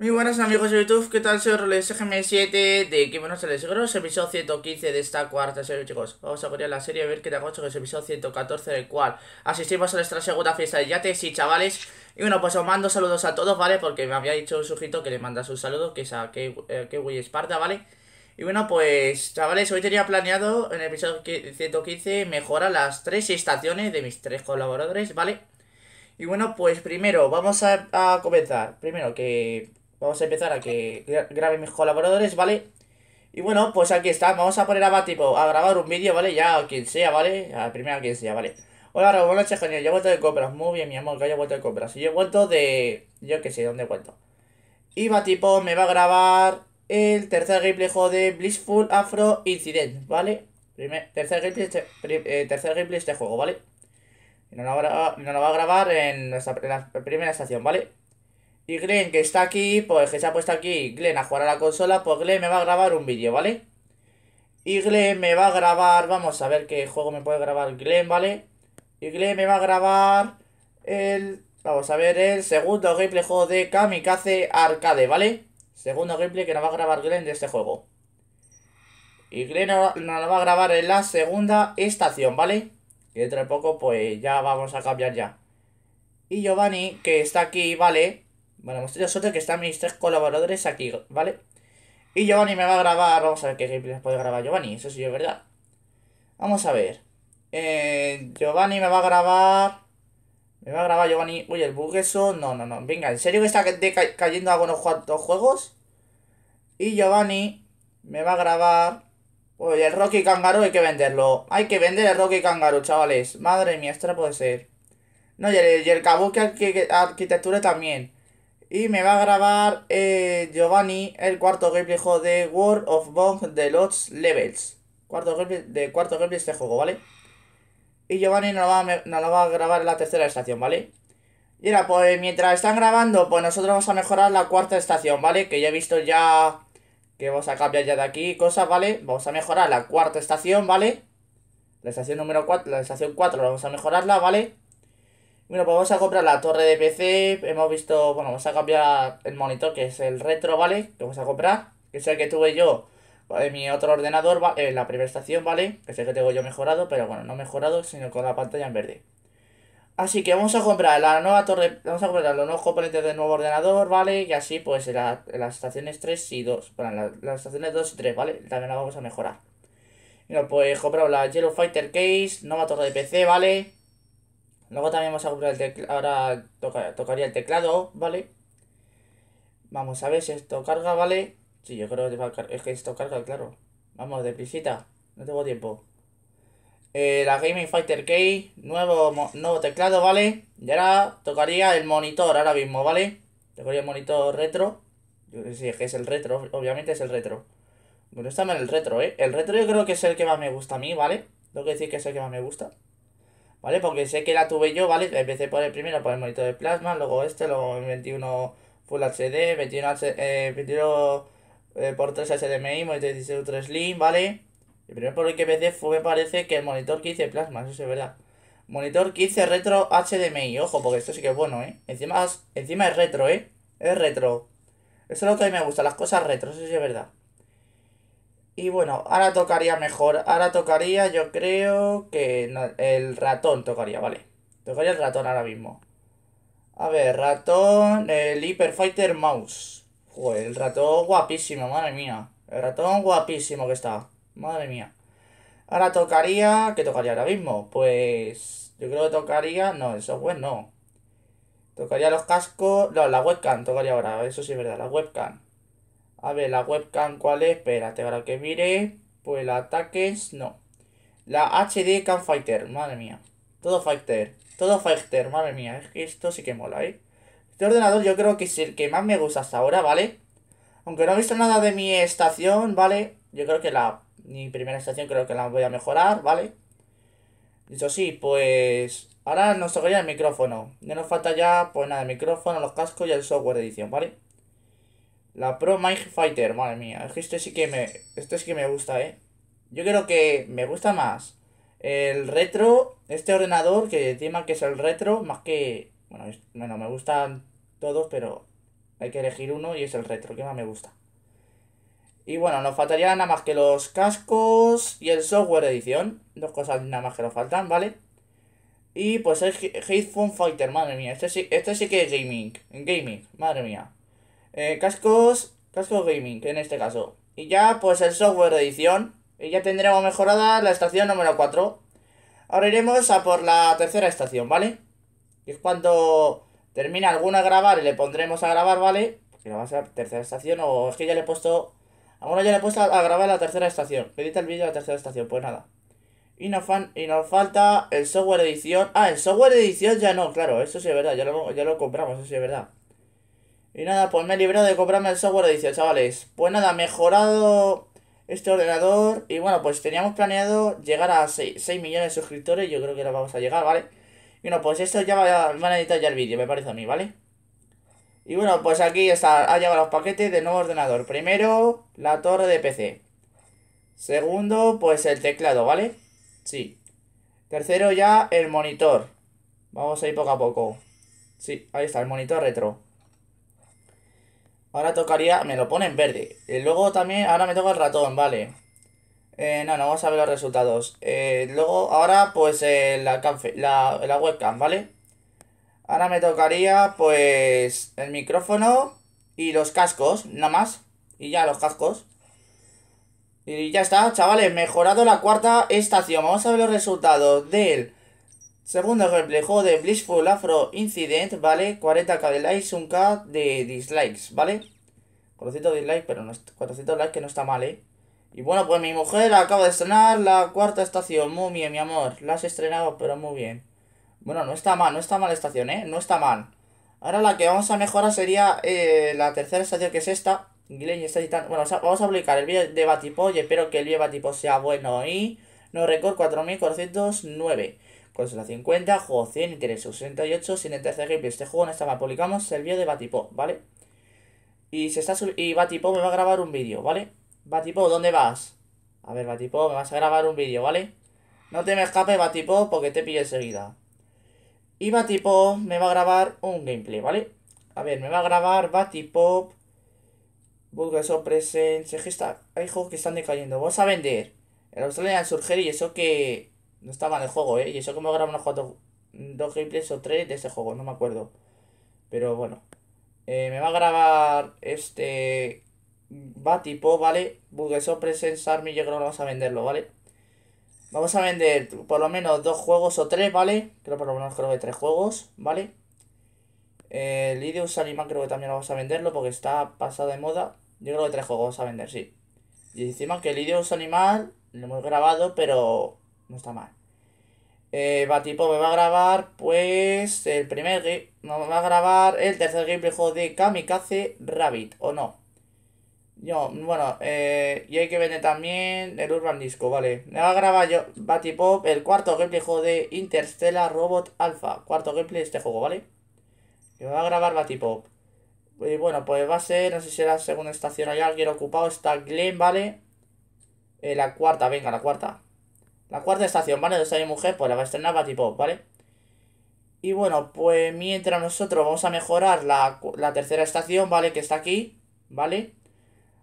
Muy buenas amigos de YouTube, ¿qué tal? Soy gm 7 de Kimonos de Seguros, episodio 115 de esta cuarta serie, chicos. Vamos a poner la serie a ver qué te que es episodio 114 del cual asistimos a nuestra segunda fiesta de yates y chavales. Y bueno, pues os mando saludos a todos, ¿vale? Porque me había dicho un sujeto que le manda sus saludos, que es a Kiwi Esparta, eh, ¿vale? Y bueno, pues chavales, hoy tenía planeado en el episodio 115 mejorar las tres estaciones de mis tres colaboradores, ¿vale? Y bueno, pues primero, vamos a comenzar. Primero, que Vamos a empezar a que graben mis colaboradores, ¿vale? Y bueno, pues aquí está, vamos a poner a Batipo a grabar un vídeo, ¿vale? Ya quien sea, ¿vale? A primera quien sea, ¿vale? Hola, buenas noches, genial, yo he vuelto de compras, muy bien, mi amor, que haya vuelto de compras Y yo he vuelto de... yo qué sé, ¿dónde he vuelto? Y Batipo me va a grabar el tercer gameplay de Blissful Afro Incident, ¿vale? Primer, tercer, gameplay este, eh, tercer gameplay este juego, ¿vale? Y nos lo, va, a grabar en la primera estación, ¿vale? Y Glenn, que está aquí, pues que se ha puesto aquí Glenn a jugar a la consola, pues Glenn me va a grabar un vídeo, ¿vale? Y Glenn me va a grabar, vamos a ver qué juego me puede grabar Glenn, ¿vale? Y Glenn me va a grabar el, vamos a ver, el segundo gameplay juego de Kamikaze Arcade, ¿vale? Segundo gameplay que nos va a grabar Glenn de este juego. Y Glenn nos lo va a grabar en la segunda estación, ¿vale? Y dentro de poco, pues ya vamos a cambiar ya. Y Giovanni, que está aquí, ¿vale? Bueno, tenido suerte que están mis tres colaboradores aquí, ¿vale? Y Giovanni me va a grabar, vamos a ver qué les puede grabar Giovanni, eso sí es verdad. Vamos a ver. Eh, Giovanni me va a grabar... Me va a grabar Giovanni... Uy, el bug eso... No, no, no. Venga, ¿en serio que está cayendo algunos cuantos juegos? Y Giovanni me va a grabar... Uy, el Rocky Kangaroo hay que venderlo. Hay que vender el Rocky Kangaroo, chavales. Madre mía, esto no puede ser. No, y el, el Kabuki arquitectura también. Y me va a grabar eh, Giovanni el cuarto gameplay de World of Bond de Lost Levels. Cuarto gameplay, de cuarto gameplay este juego, ¿vale? Y Giovanni nos lo, va, nos va a grabar en la tercera estación, ¿vale? Y ahora, pues mientras están grabando, pues nosotros vamos a mejorar la cuarta estación, ¿vale? Que ya he visto ya que vamos a cambiar ya de aquí cosas, ¿vale? Vamos a mejorar la cuarta estación, ¿vale? La estación número 4, la estación 4 vamos a mejorarla, ¿vale? Bueno, pues vamos a comprar la torre de PC. Hemos visto, bueno, vamos a cambiar el monitor, que es el retro, ¿vale? Que vamos a comprar, que es el que tuve yo en mi otro ordenador, en eh, la primera estación, ¿vale? Que es el que tengo yo mejorado, pero bueno, no mejorado, sino con la pantalla en verde. Así que vamos a comprar la nueva torre, vamos a comprar los nuevos componentes del nuevo ordenador, ¿vale? Y así, pues, en, las estaciones 3 y 2, bueno, en las estaciones 2 y 3, ¿vale? También la vamos a mejorar. Bueno, pues comprado la Yellow Fighter Case, nueva torre de PC, ¿vale? Luego también vamos a comprar el teclado. Ahora tocaría el teclado, ¿vale? Vamos a ver si esto carga, ¿vale? Sí, yo creo que Es que esto carga, claro. Vamos, de pisita, No tengo tiempo. Eh, la Gaming Fighter K, nuevo, nuevo teclado, ¿vale? Y ahora tocaría el monitor ahora mismo, ¿vale? Tocaría el monitor retro. Yo sí, es que es el retro, obviamente es el retro. Bueno, está mal el retro, ¿eh? El retro yo creo que es el que más me gusta a mí, ¿vale? Tengo que decir que es el que más me gusta. ¿vale? Porque sé que la tuve yo, ¿vale? Empecé por el primero, por el monitor de plasma, luego este, luego el 21 Full HD, 21, eh, eh, por 3 HDMI, monitor 16 Ultra Slim, ¿vale? El primero por el que empecé fue, me parece, que el monitor 15 plasma, eso es verdad. Monitor 15 retro HDMI, ojo, porque esto sí que es bueno, ¿eh? Encima, encima es retro, ¿eh? Es retro. Eso es lo que a mí me gusta, las cosas retro, eso sí es verdad. Y bueno, ahora tocaría mejor. Ahora tocaría, yo creo que el ratón tocaría, vale. Tocaría el ratón ahora mismo. A ver, ratón, el Hyper Fighter Mouse. Joder, el ratón guapísimo, madre mía. El ratón guapísimo que está. Madre mía. Ahora tocaría... ¿Qué tocaría ahora mismo? Pues... Yo creo que tocaría... No, el software no. Tocaría los cascos... No, la webcam tocaría ahora. Eso sí es verdad, la webcam. A ver, la webcam, ¿cuál es? Espérate, ahora que mire. Pues la ataques, no. La HD cam Fighter, madre mía. Todo Fighter, todo Fighter, madre mía. Es que esto sí que mola, ¿eh? Este ordenador yo creo que es el que más me gusta hasta ahora, ¿vale? Aunque no he visto nada de mi estación, ¿vale? Yo creo que la... Mi primera estación creo que la voy a mejorar, ¿vale? Dicho sí, pues... Ahora nos ya el micrófono. No nos falta ya, pues nada, el micrófono, los cascos y el software de edición, ¿vale? La Pro Mike Fighter, madre mía. Es que este sí que me. Este sí que me gusta, eh. Yo creo que me gusta más el retro, este ordenador que tema que es el retro, más que. Bueno, bueno, me gustan todos, pero hay que elegir uno y es el retro, que más me gusta. Y bueno, nos faltaría nada más que los cascos y el software de edición. Dos cosas nada más que nos faltan, ¿vale? Y pues el Headphone Fighter, madre mía. Este sí, este sí que es gaming. Gaming, madre mía. Eh, cascos, cascos gaming, en este caso. Y ya, pues el software de edición. Y ya tendremos mejorada la estación número 4. Ahora iremos a por la tercera estación, ¿vale? Y es cuando termina alguna grabar y le pondremos a grabar, ¿vale? Porque va a ser tercera estación o es que ya le he puesto... uno ya le he puesto a grabar la tercera estación. Edita el vídeo de la tercera estación, pues nada. Y nos, y nos falta el software de edición. Ah, el software de edición ya no, claro, eso sí es verdad, ya lo, ya lo compramos, eso sí es verdad. Y nada, pues me he librado de comprarme el software edición, chavales. Pues nada, mejorado este ordenador. Y bueno, pues teníamos planeado llegar a 6, millones de suscriptores. Yo creo que lo vamos a llegar, ¿vale? Y bueno, pues esto ya va, van a editar ya el vídeo, me parece a mí, ¿vale? Y bueno, pues aquí está, ha llegado los paquetes de nuevo ordenador. Primero, la torre de PC. Segundo, pues el teclado, ¿vale? Sí. Tercero ya el monitor. Vamos a ir poco a poco. Sí, ahí está, el monitor retro. Ahora tocaría, me lo pone en verde. Eh, luego también, ahora me toca el ratón, vale. Eh, no, no, vamos a ver los resultados. Eh, luego, ahora, pues, la, la, webcam, ¿vale? Ahora me tocaría, pues, el micrófono y los cascos, nada más. Y ya, los cascos. Y ya está, chavales, mejorado la cuarta estación. Vamos a ver los resultados del Segundo reflejo de Blissful Afro Incident, ¿vale? 40k de likes, 1k de dislikes, ¿vale? 400 dislikes, pero no, 400 likes que no está mal, ¿eh? Y bueno, pues mi mujer acaba de estrenar la cuarta estación. Muy bien, mi amor. La has estrenado, pero muy bien. Bueno, no está mal, no está mal la estación, ¿eh? No está mal. Ahora la que vamos a mejorar sería eh, la tercera estación, que es esta. está Bueno, vamos a aplicar el vídeo de Batipo y espero que el vídeo de Batipo sea bueno. Y nos record 4409 la 50, juego 100, interés 68, sin de gameplay. Este juego no estaba publicamos, vídeo de Batipop, ¿vale? Y se está y Batipop me va a grabar un vídeo, ¿vale? Batipop, ¿dónde vas? A ver, Batipop, me vas a grabar un vídeo, ¿vale? No te me escapes, Batipop, porque te pillo enseguida. Y Batipop me va a grabar un gameplay, ¿vale? A ver, me va a grabar Batipop. Bulga Presence. Es que hay juegos que están decayendo. Vamos a vender. en Australia Australian y eso que no estaba en el juego, ¿eh? Y eso que hemos grabado unos cuatro, dos gameplays o tres de ese juego, no me acuerdo. Pero bueno. Eh, me va a grabar este... Va tipo, ¿vale? eso Presence Army, yo creo que vamos a venderlo, ¿vale? Vamos a vender por lo menos dos juegos o tres, ¿vale? Creo por lo menos creo que tres juegos, ¿vale? El eh, Ideus Animal creo que también lo vamos a venderlo porque está pasado de moda. Yo creo que tres juegos vamos a vender, sí. Y encima que el Ideus Animal lo hemos grabado, pero no está mal. Eh, me va a grabar, pues, el primer no, me va a grabar el tercer gameplay juego de Kamikaze Rabbit, ¿o no? Yo, bueno, eh, y hay que vender también el Urban Disco, vale. Me va a grabar yo, Batipop, el cuarto gameplay de Interstellar Robot Alpha. Cuarto gameplay de este juego, ¿vale? me va a grabar Batipop. Y eh, bueno, pues va a ser, no sé si la segunda estación hay alguien ocupado. Está Glen ¿vale? Eh, la cuarta, venga, la cuarta. La cuarta estación, ¿vale? De mi mujer, pues la va a estrenar tipo ¿vale? Y bueno, pues mientras nosotros vamos a mejorar la, tercera estación, ¿vale? Que está aquí, ¿vale?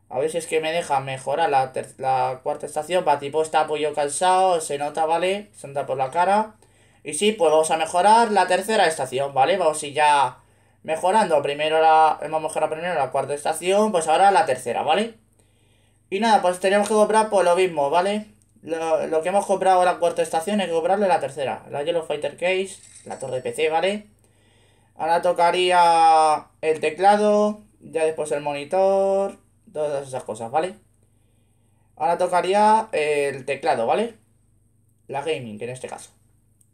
A ver si es que me deja mejorar la, cuarta estación. tipo está apoyo cansado, se nota, ¿vale? Se nota por la cara. Y sí, pues vamos a mejorar la tercera estación, ¿vale? Vamos a ir ya mejorando primero la... Hemos mejorado primero la cuarta estación, pues ahora la tercera, ¿vale? Y nada, pues tenemos que comprar por pues lo mismo, ¿vale? Lo, que hemos comprado ahora en cuarta estación es que la tercera. La Yellow Fighter Case, la torre PC, ¿vale? Ahora tocaría el teclado, ya después el monitor, todas esas cosas, ¿vale? Ahora tocaría el teclado, ¿vale? La gaming, en este caso.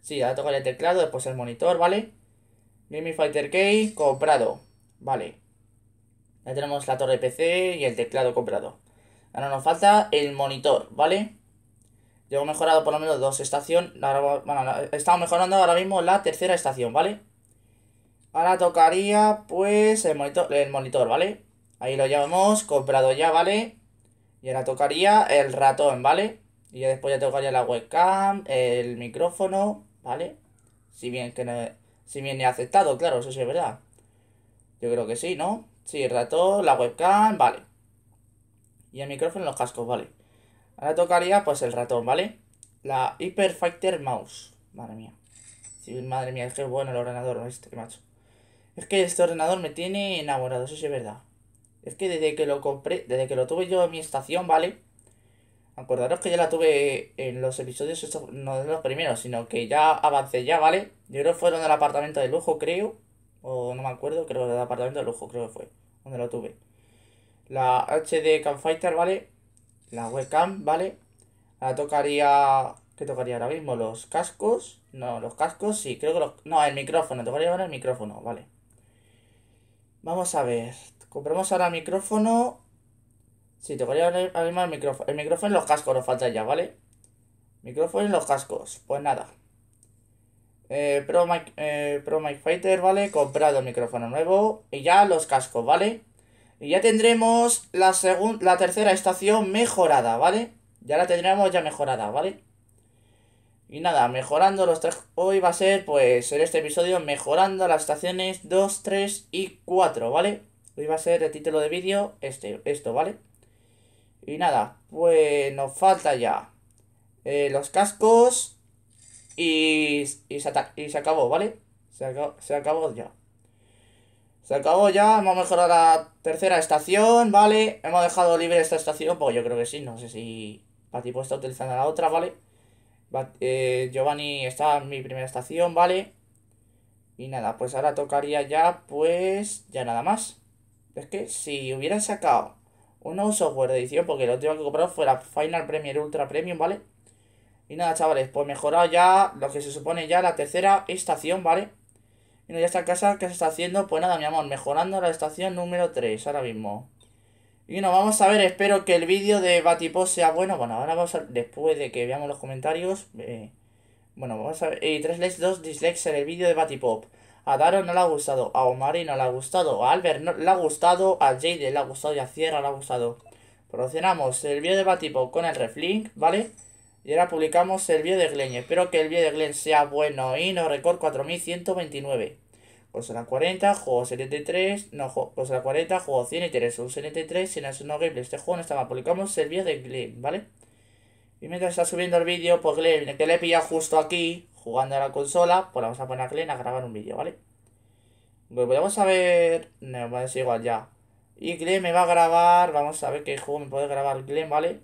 Sí, ahora tocaría el teclado, después el monitor, ¿vale? Gaming Fighter Case, comprado, ¿vale? Ya tenemos la torre PC y el teclado comprado. Ahora nos falta el monitor, ¿vale? Yo mejorado por lo menos dos estaciones. Bueno, estamos mejorando ahora mismo la tercera estación, ¿vale? Ahora tocaría, pues, el monitor, el monitor, ¿vale? Ahí lo llevamos comprado ya, ¿vale? Y ahora tocaría el ratón, ¿vale? Y después ya tocaría la webcam, el micrófono, ¿vale? Si bien que si bien he aceptado, claro, eso sí es verdad. Yo creo que sí, ¿no? Sí, el ratón, la webcam, vale. Y el micrófono y los cascos, vale. Ahora tocaría pues el ratón, ¿vale? La Hyper Fighter Mouse. Madre mía. madre mía, es que bueno el ordenador este, macho. Es que este ordenador me tiene enamorado, eso sí es verdad. Es que desde que lo compré, desde que lo tuve yo en mi estación, ¿vale? Acordaros que ya la tuve en los episodios, no de los primeros, sino que ya avancé ya, ¿vale? Yo creo que fueron el apartamento de lujo, creo. O no me acuerdo, creo que el apartamento de lujo, creo que fue. Donde lo tuve. La HD Campfighter, ¿vale? la webcam, ¿vale? Ahora tocaría... ¿Qué tocaría ahora mismo? ¿Los cascos? No, los cascos sí, creo que los... No, el micrófono, tocaría ahora el micrófono, vale. Vamos a ver. Compramos ahora micrófono. Sí, tocaría ahora el micrófono. El micrófono y los cascos nos falta ya, ¿vale? Micrófono y los cascos. Pues nada. Eh, Pro, Mic, eh, Pro Fighter, ¿vale? Comprado el micrófono nuevo. Y ya los cascos, ¿vale? Y ya tendremos la, la tercera estación mejorada, ¿vale? Ya la tendremos ya mejorada, ¿vale? Y nada, mejorando los tres... Hoy va a ser, pues, en este episodio, mejorando las estaciones 2, 3 y 4, ¿vale? Hoy va a ser el título de vídeo este, esto, ¿vale? Y nada, pues nos falta ya eh, los cascos y, y, se, acabó, ¿vale? se acabó ya. Se acabó ya, hemos mejorado la tercera estación, ¿vale? Hemos dejado libre esta estación, pues yo creo que sí, no sé si Patipo pues está utilizando la otra, ¿vale? Eh, Giovanni está en mi primera estación, ¿vale? Y nada, pues ahora tocaría ya, pues, ya nada más. Es que si hubiera sacado un software de edición, porque lo último que comprado fuera Final Premier Ultra Premium, ¿vale? Y nada, chavales, pues mejorado ya lo que se supone ya la tercera estación, ¿vale? Y esta casa que se está haciendo, pues nada, mi amor, mejorando la estación número 3 ahora mismo. Y bueno, vamos a ver, espero que el vídeo de Batipos sea bueno. Bueno, ahora vamos a, después de que veamos los comentarios. Eh, bueno, vamos a ver. Y eh, 3 likes, 2 dislikes en el vídeo de Batipop. A Daro no le ha gustado, a Omari no le ha gustado, a Albert no le ha gustado, a Jade le ha gustado y a Sierra le ha gustado. Promocionamos el vídeo de Batipop con el reflink, ¿vale? Y ahora publicamos el vídeo de Glen. Espero que el vídeo de Glen sea bueno. Y no record 4129. Consola 40, juego 73. No, consola 40, juego 100 y 3. Un 73, sin hacer no gameplay. Este juego no está mal. Publicamos el vídeo de Glen, ¿vale? Y mientras está subiendo el vídeo, pues Glen, que le he pillado justo aquí, jugando a la consola, pues vamos a poner a Glen a grabar un vídeo, ¿vale? Pues vamos a ver. No, es pues igual ya. Y Glen me va a grabar. Vamos a ver qué juego me puede grabar Glen, ¿vale?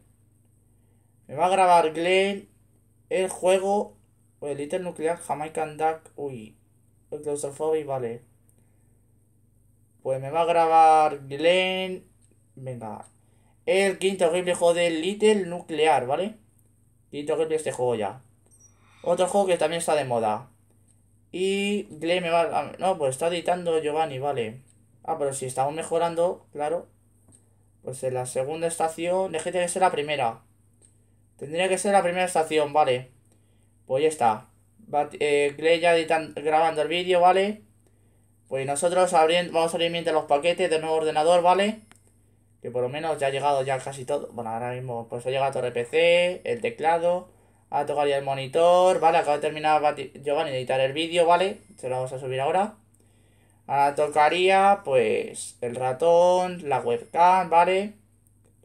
Me va a grabar Glenn el juego o el Little Nuclear Jamaican Duck. Uy, el claustrophobia, vale. Pues me va a grabar Glenn. Venga. El quinto horrible juego del Little Nuclear, ¿vale? Quinto horrible este juego ya. Otro juego que también está de moda. Y Glenn me va No, pues está editando Giovanni, vale. Ah, pero si estamos mejorando, claro. Pues en la segunda estación... Dejé de ser la primera. Tendría que ser la primera estación, vale. Pues ya está. Eh, ya grabando el vídeo, ¿vale? Pues nosotros abriendo, vamos a abrir mientras los paquetes del nuevo ordenador, ¿vale? Que por lo menos ya ha llegado ya casi todo. Bueno, ahora mismo pues ha llegado todo el PC, el teclado. A tocaría el monitor, ¿vale? Acabo de terminar Giovanni a editar el vídeo, ¿vale? Se lo vamos a subir ahora. Ahora tocaría, pues, el ratón, la webcam, ¿vale?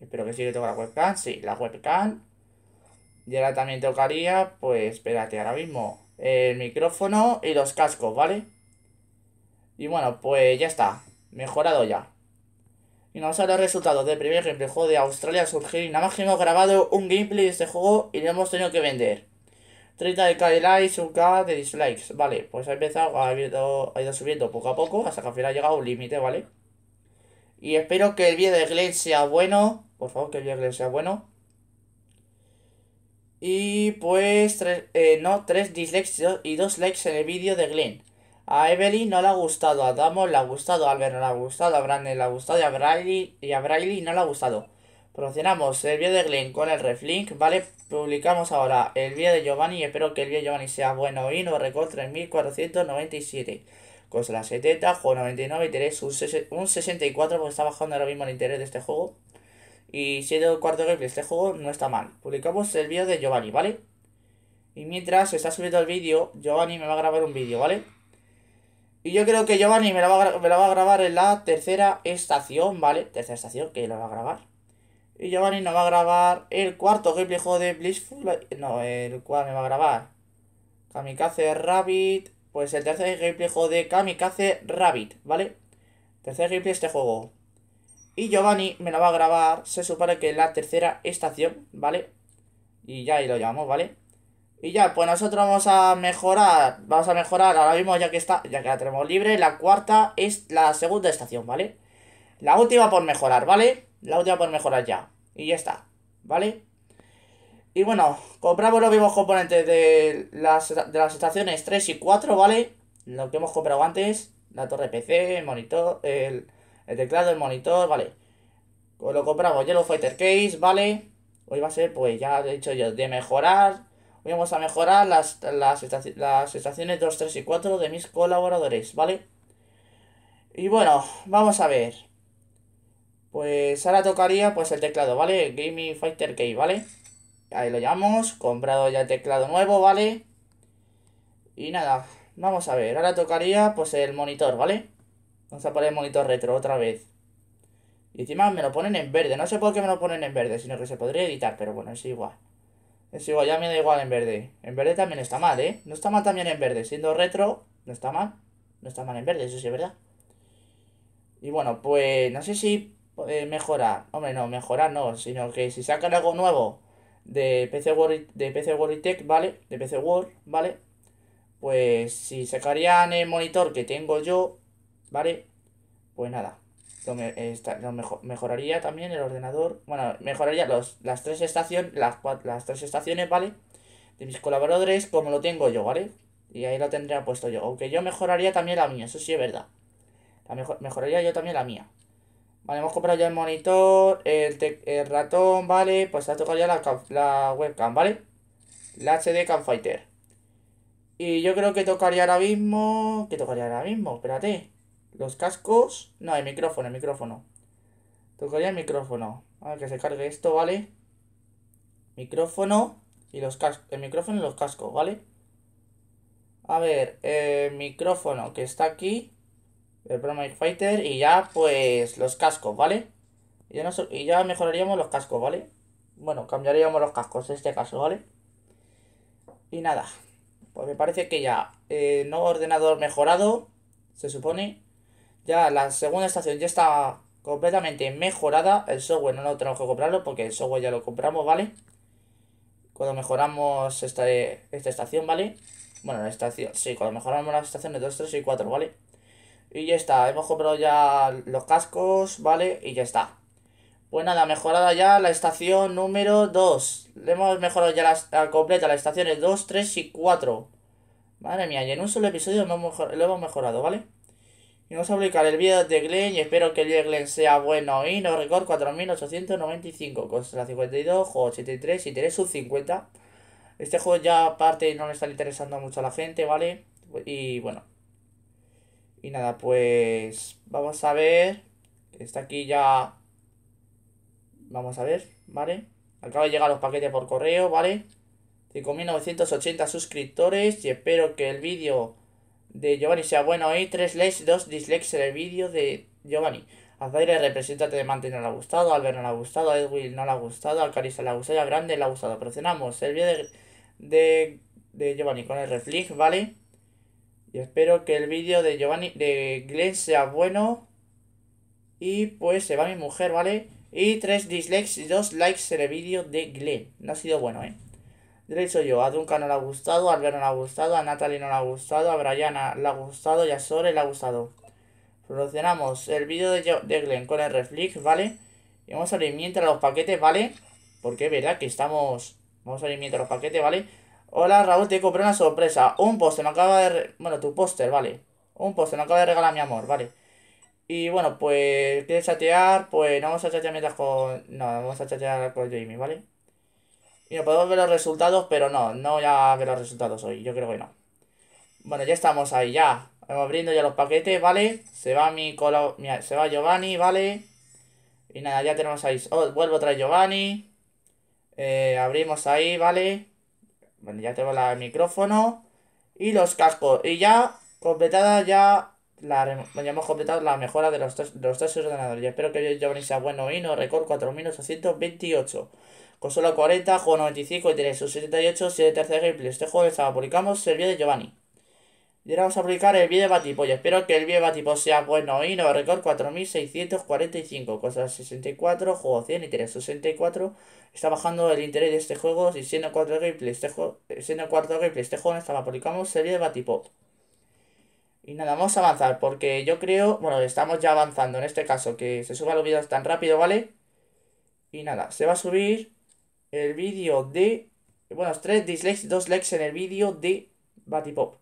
Espero que sí que toque la webcam. Sí, la webcam. Y ahora también tocaría, pues espérate, ahora mismo el micrófono y los cascos, ¿vale? Y bueno, pues ya está, mejorado ya. Y nos hará los resultados del primer gameplay juego de Australia surgir. Nada más que hemos grabado un gameplay de este juego y lo hemos tenido que vender. 30 de K de likes, 1K de dislikes. Vale, pues ha empezado, ha ido, subiendo poco a poco hasta que al final ha llegado un límite, ¿vale? Y espero que el vídeo de Glenn sea bueno. Por favor, que el vídeo de Glenn sea bueno. Y pues, eh, no, tres dislikes y dos likes en el vídeo de Glenn. A Evelyn no le ha gustado, a Damo le ha gustado, a Albert no le ha gustado, a Brandon le ha gustado y a Braille. y a no le ha gustado. Promocionamos el vídeo de Glenn con el reflink, ¿vale? Publicamos ahora el vídeo de Giovanni y espero que el vídeo de Giovanni sea bueno y nos recorte 3497. Con la 70, juego 99 interés, un, 64 porque está bajando ahora mismo el interés de este juego y siendo el cuarto gameplay este juego no está mal. Publicamos el vídeo de Giovanni, ¿vale? Y mientras se está subiendo el vídeo, Giovanni me va a grabar un vídeo, ¿vale? Y yo creo que Giovanni me lo va a me va a grabar en la tercera estación, ¿vale? Tercera estación que lo va a grabar. Y Giovanni nos va a grabar el cuarto gameplay juego de Blissful. No, el cual me va a grabar. Kamikaze Rabbit. Pues el tercer gameplay juego de Kamikaze Rabbit, ¿vale? Tercer gameplay de este juego. Y Giovanni me la va a grabar, se supone que la tercera estación, ¿vale? Y ya ahí lo llamamos, ¿vale? Y ya, pues nosotros vamos a mejorar, vamos a mejorar ahora mismo ya que está, ya que la tenemos libre, la cuarta es la segunda estación, ¿vale? La última por mejorar, ¿vale? La última por mejorar ya. Y ya está, ¿vale? Y bueno, compramos los mismos componentes de las, de las estaciones 3 y 4, ¿vale? Lo que hemos comprado antes, la torre PC, el monitor, el el teclado, el monitor, vale. Lo compramos, Yellow Fighter Case, vale. Hoy va a ser, pues ya he dicho yo, de mejorar. Hoy vamos a mejorar las, las, estaciones 2, 3 y 4 de mis colaboradores, ¿vale? Y bueno, vamos a ver. Pues ahora tocaría pues el teclado, ¿vale? Gaming Fighter Case, ¿vale? Ahí lo llamamos, comprado ya el teclado nuevo, ¿vale? Y nada, vamos a ver, ahora tocaría pues el monitor, ¿vale? Vamos a poner el monitor retro otra vez. Y encima me lo ponen en verde. No sé por qué me lo ponen en verde, sino que se podría editar, pero bueno, es igual. Es igual, ya me da igual en verde. En verde también está mal, ¿eh? No está mal también en verde. Siendo retro, no está mal. No está mal en verde, eso sí es verdad. Y bueno, pues no sé si eh, mejorar. Hombre, no, mejorar no, sino que si sacan algo nuevo de PC World, de PC Tech, ¿vale? De PC World, ¿vale? Pues si sacarían el monitor que tengo yo, ¿Vale? Pues nada. Lo, mejoraría también el ordenador. Bueno, mejoraría los, las, tres estaciones, las, tres estaciones, ¿vale? De mis colaboradores como lo tengo yo, ¿vale? Y ahí lo tendría puesto yo. Aunque yo mejoraría también la mía, eso sí es verdad. La mejor, mejoraría yo también la mía. Vale, hemos comprado ya el monitor, el, ratón, ¿vale? Pues ha tocado ya la, la webcam, ¿vale? La HD Fighter Y yo creo que tocaría ahora mismo... que tocaría ahora mismo? Espérate. Los cascos. No, el micrófono, el micrófono. Tocaría el micrófono. A ver que se cargue esto, ¿vale? Micrófono y los cascos. El micrófono y los cascos, ¿vale? A ver, El eh, micrófono que está aquí. El Pro Fighter. Y ya, pues, los cascos, ¿vale? Y ya, y ya mejoraríamos los cascos, ¿vale? Bueno, cambiaríamos los cascos en este caso, ¿vale? Y nada. Pues me parece que ya. Eh, no ordenador mejorado. Se supone. Ya la segunda estación ya está completamente mejorada. El software no lo tenemos que comprarlo porque el software ya lo compramos, ¿vale? Cuando mejoramos esta, eh, esta estación, ¿vale? Bueno, la estación, sí, cuando mejoramos las estaciones 2, 3 y 4, ¿vale? Y ya está, hemos comprado ya los cascos, ¿vale? Y ya está. Pues nada, mejorada ya la estación número 2. Le hemos mejorado ya la, completa las estaciones 2, 3 y 4. Madre mía, y en un solo episodio lo hemos mejorado, ¿vale? Y vamos a publicar el vídeo de Glenn y espero que el de Glenn sea bueno. Y no record 4895, contra 52, juego 83 y 3 sub 50. Este juego ya aparte no le está interesando mucho a la gente, ¿vale? Y bueno. Y nada, pues vamos a ver. Está aquí ya. Vamos a ver, ¿vale? Acaba de llegar los paquetes por correo, ¿vale? 5.980 suscriptores y espero que el vídeo de Giovanni sea bueno Y tres likes, Dos dislikes en el vídeo de Giovanni. A Zaire representante de Mante no le ha gustado, Albert no le ha gustado, a Edwin no le ha gustado, a Carissa le ha gustado, a Grande le ha gustado. cenamos. el vídeo de, Giovanni con el reflex, ¿vale? Y espero que el vídeo de Giovanni, de Glenn sea bueno. Y pues se va mi mujer, ¿vale? Y tres dislikes y dos likes en el vídeo de Glenn. No ha sido bueno, ¿eh? dicho yo. A Duncan no le ha gustado, a Albert no le ha gustado, a Natalie no le ha gustado, a Brianna le ha gustado y a Sore le ha gustado. Solucionamos el vídeo de, Glenn con el Reflex, ¿vale? Y vamos a abrir mientras los paquetes, ¿vale? Porque es verdad que estamos... Vamos a abrir mientras los paquetes, ¿vale? Hola Raúl, te he comprado una sorpresa. Un póster, me acaba de... Bueno, tu póster, ¿vale? Un póster, me acaba de regalar mi amor, ¿vale? Y bueno, pues... ¿Quieres chatear? Pues no vamos a chatear mientras con... No, vamos a chatear con Jamie, ¿vale? Mira, podemos ver los resultados, pero no, no ya a ver los resultados hoy, yo creo que no. Bueno, ya estamos ahí, ya. Vamos abriendo ya los paquetes, ¿vale? Se va mi colo... se va Giovanni, ¿vale? Y nada, ya tenemos ahí. Oh, vuelvo otra Giovanni. Eh, abrimos ahí, ¿vale? Bueno, ya tengo el micrófono. Y los cascos. Y ya completada ya... La, ya hemos completado la mejora de los, tres, los ordenadores. Y espero que Giovanni sea bueno y no record 4828. Consola 40, juego 95 y 368, 78, 7 tercer gameplay. Este juego que estaba publicamos el de Giovanni. Y ahora vamos a publicar el vídeo de y Espero que el video de Batipo sea bueno y no Record 4645. Cosa 64, juego 100 y 64. Está bajando el interés de este juego. Y siendo 4 gameplay, este juego, eh, siendo 4 gameplay, este juego que estaba. Publicamos serie de Batipop. Y nada, vamos a avanzar porque yo creo, bueno, estamos ya avanzando en este caso, que se suba los vídeos tan rápido, ¿vale? Y nada, se va a subir el vídeo de. Bueno, tres dislikes, dos likes en el vídeo de Batipop.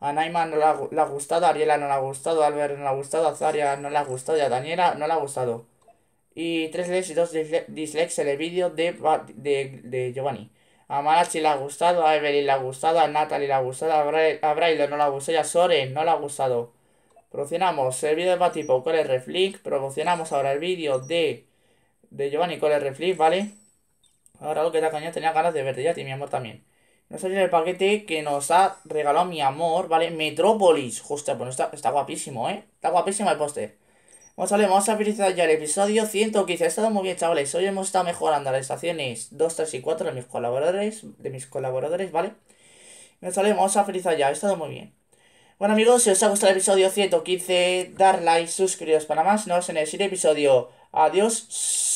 A Naima no le ha, gustado, a Ariela no le ha gustado, a Albert no le ha gustado, a Zaria no le ha gustado y a Daniela no le ha gustado. Y tres likes y dos dislikes en el vídeo de, de, Giovanni. A Malachi le ha gustado, a Evelyn le ha gustado, a Natalie le ha gustado, a, Braille no le ha gustado y a Soren no le ha gustado. Promocionamos el vídeo de Batipop con el Reflick. promocionamos ahora el vídeo de, de Giovanni con el reflix ¿vale? Ahora lo que da caña tenía ganas de verte ya, tiene mi amor también. Nos ha el paquete que nos ha regalado mi amor, ¿vale? Metrópolis. Justo, bueno, pues está, está guapísimo, ¿eh? Está guapísimo el póster. Vamos a, ver, vamos a felicitar ya el episodio 115. Ha estado muy bien, chavales. Hoy hemos estado mejorando las estaciones 2, 3 y 4 de mis colaboradores, de mis colaboradores ¿vale? Nos vamos a felicitar ya. Ha estado muy bien. Bueno, amigos, si os ha gustado el episodio 115, dar like, suscribiros para más. Nos vemos en el siguiente episodio. Adiós.